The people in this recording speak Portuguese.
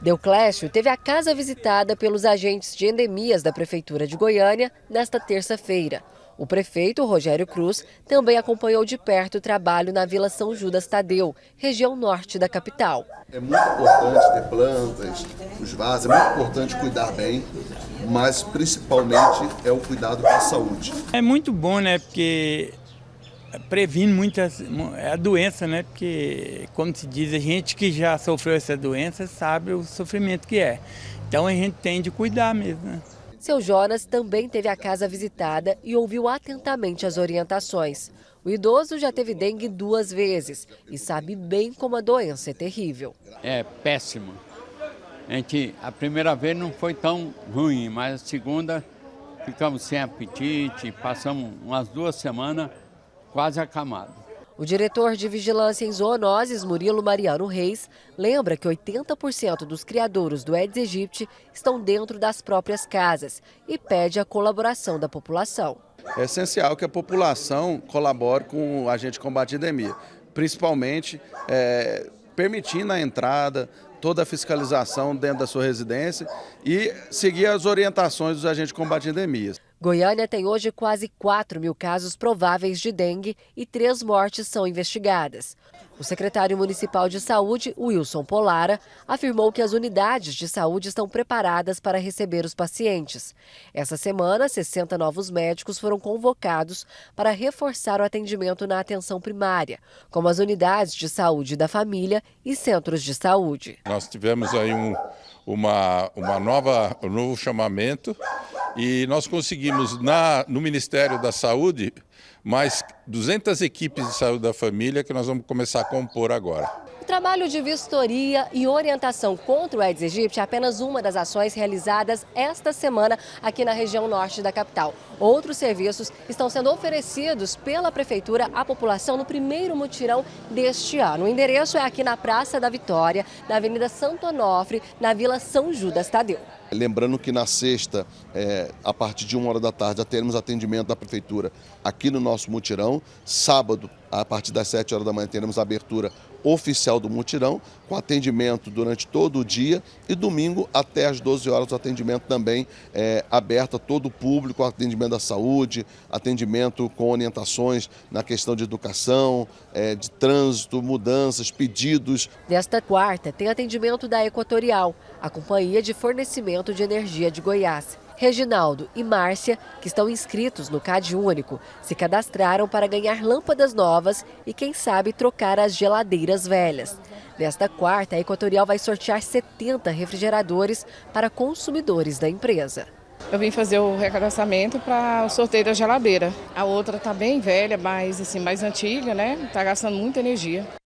Deuclésio teve a casa visitada pelos agentes de endemias da Prefeitura de Goiânia nesta terça-feira. O prefeito Rogério Cruz também acompanhou de perto o trabalho na Vila São Judas Tadeu, região norte da capital. É muito importante ter plantas, os vasos, é muito importante cuidar bem, mas principalmente é o cuidado com a saúde. É muito bom, né? Porque previne muitas é a doença, né? Porque, como se diz, a gente que já sofreu essa doença sabe o sofrimento que é. Então a gente tem de cuidar mesmo. Né? Seu Jonas também teve a casa visitada e ouviu atentamente as orientações. O idoso já teve dengue duas vezes e sabe bem como a doença é terrível. É péssimo. A, gente, a primeira vez não foi tão ruim, mas a segunda ficamos sem apetite, passamos umas duas semanas quase acamado. O diretor de vigilância em zoonoses, Murilo Mariano Reis, lembra que 80% dos criadouros do Aedes aegypti estão dentro das próprias casas e pede a colaboração da população. É essencial que a população colabore com a agente combate endemia, principalmente é, permitindo a entrada, toda a fiscalização dentro da sua residência e seguir as orientações dos agentes de combate a endemias. Goiânia tem hoje quase 4 mil casos prováveis de dengue e três mortes são investigadas. O secretário municipal de saúde, Wilson Polara, afirmou que as unidades de saúde estão preparadas para receber os pacientes. Essa semana, 60 novos médicos foram convocados para reforçar o atendimento na atenção primária, como as unidades de saúde da família e centros de saúde. Nós tivemos aí um, uma, uma nova, um novo chamamento e nós conseguimos, na, no Ministério da Saúde, mais 200 equipes de saúde da família que nós vamos começar a compor agora. O trabalho de vistoria e orientação contra o Aedes aegypti é apenas uma das ações realizadas esta semana aqui na região norte da capital. Outros serviços estão sendo oferecidos pela prefeitura à população no primeiro mutirão deste ano. O endereço é aqui na Praça da Vitória, na Avenida Santo Onofre, na Vila São Judas Tadeu. Lembrando que na sexta, é, a partir de uma hora da tarde, já teremos atendimento da Prefeitura aqui no nosso mutirão. Sábado, a partir das sete horas da manhã, teremos abertura oficial do mutirão, com atendimento durante todo o dia e domingo até às 12 horas o atendimento também é aberto a todo o público, atendimento da saúde, atendimento com orientações na questão de educação, é, de trânsito, mudanças, pedidos. Nesta quarta tem atendimento da Equatorial, a companhia de fornecimento de energia de Goiás. Reginaldo e Márcia, que estão inscritos no CAD Único, se cadastraram para ganhar lâmpadas novas e, quem sabe, trocar as geladeiras velhas. Nesta quarta, a Equatorial vai sortear 70 refrigeradores para consumidores da empresa. Eu vim fazer o recadastramento para o sorteio da geladeira. A outra está bem velha, mas assim, mais antiga, né? Está gastando muita energia.